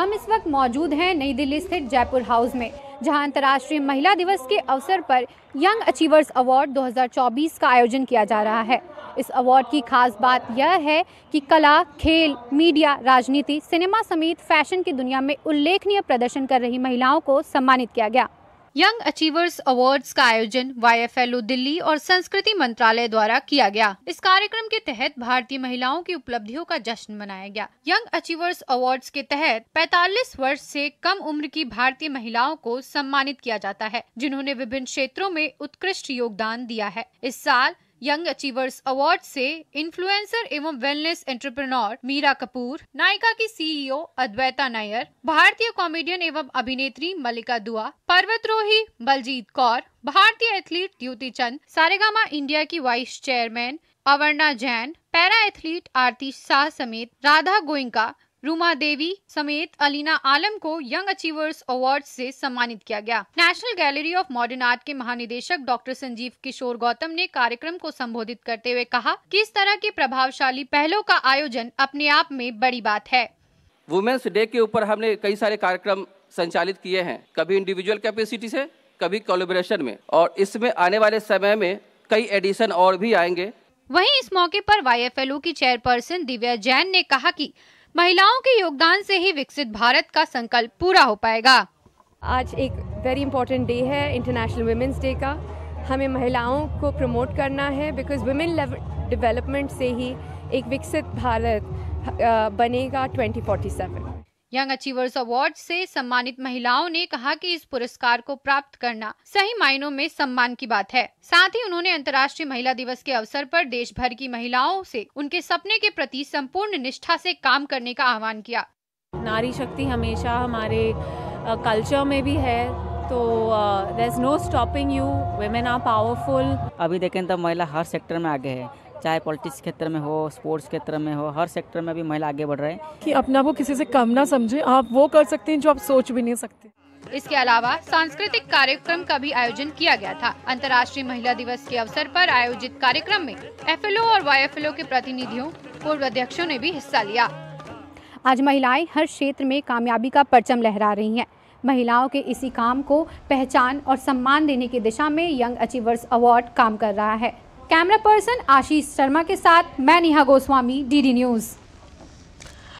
हम इस वक्त मौजूद हैं नई दिल्ली स्थित जयपुर हाउस में जहां अंतर्राष्ट्रीय महिला दिवस के अवसर पर यंग अचीवर्स अवार्ड 2024 का आयोजन किया जा रहा है इस अवार्ड की खास बात यह है कि कला खेल मीडिया राजनीति सिनेमा समेत फैशन की दुनिया में उल्लेखनीय प्रदर्शन कर रही महिलाओं को सम्मानित किया गया यंग अचीवर्स अवार्ड्स का आयोजन वाईएफएलओ दिल्ली और संस्कृति मंत्रालय द्वारा किया गया इस कार्यक्रम के तहत भारतीय महिलाओं की उपलब्धियों का जश्न मनाया गया यंग अचीवर्स अवार्ड्स के तहत 45 वर्ष से कम उम्र की भारतीय महिलाओं को सम्मानित किया जाता है जिन्होंने विभिन्न क्षेत्रों में उत्कृष्ट योगदान दिया है इस साल यंग अचीवर्स अवार्ड से इन्फ्लुएंसर एवं वेलनेस एंटरप्रेन्योर मीरा कपूर नायिका की सीईओ e अद्वैता नायर भारतीय कॉमेडियन एवं अभिनेत्री मल्लिका दुआ पर्वतरोही बलजीत कौर भारतीय एथलीट द्युति चंद सारेगामा इंडिया की vice chairman Avarna Jain para athlete Aarti Shah समेत राधा गोइंका रूमा देवी समेत अलीना आलम को यंग अचीवर्स अवार्ड से सम्मानित किया गया national gallery of modern art के महानिदेशक डॉक्टर संजीव किशोर गौतम ने कार्यक्रम को संबोधित करते हुए कहा कि इस तरह के प्रभावशाली पहलों का आयोजन अपने आप में बड़ी बात है वुमेन्स डे के ऊपर हमने कई सारे कार्यक्रम संचालित किए हैं कभी इंडिविजुअल कैपेसिटी से कभी कोलेबोरेशन में और इसमें आने वाले समय में कई एडिशन और भी आएंगे वहीं इस मौके पर वाईएफएलओ की चेयरपर्सन दिव्या जैन ने कहा कि महिलाओं के योगदान से ही विकसित भारत का संकल्प पूरा हो पाएगा आज एक वेरी इंपॉर्टेंट डे है इंटरनेशनल वुमेंस डे का हमें महिलाओं को प्रमोट करना है बिकॉज वुमेन डेवलपमेंट से ही एक विकसित भारत बनेगा सेवन यंग अचीवर्स अवार्ड से सम्मानित महिलाओं ने कहा कि इस पुरस्कार को प्राप्त करना सही मायनों में सम्मान की बात है साथ ही उन्होंने अंतर्राष्ट्रीय महिला दिवस के अवसर पर देश भर की महिलाओं से उनके सपने के प्रति संपूर्ण निष्ठा से काम करने का आह्वान किया नारी शक्ति हमेशा हमारे कल्चर में भी है तो there is no stopping you women are powerful अभी देखें तो महिला हर सेक्टर में आगे है चाहे पॉलिटिक्स क्षेत्र में हो स्पोर्ट्स क्षेत्र में हो हर सेक्टर में भी महिला आगे बढ़ रहे हैं कि अपना वो किसी से कम ना समझे आप वो कर सकते हैं जो आप सोच भी नहीं सकते इसके अलावा सांस्कृतिक कार्यक्रम का भी आयोजन किया गया था अंतर्राष्ट्रीय महिला दिवस के अवसर पर आयोजित कार्यक्रम में एफएलओ और वाईएफएलओ के प्रतिनिधियों पूर्व अध्यक्षों ने भी हिस्सा लिया आज महिलाएं हर क्षेत्र में कामयाबी का परचम लहरा रही हैं महिलाओं के इसी काम को पहचान और सम्मान देने की दिशा में यंग अचीवर्स अवार्ड काम कर रहा है कैमरा पर्सन आशीष शर्मा के साथ मैं नेहा गोस्वामी डीडी न्यूज़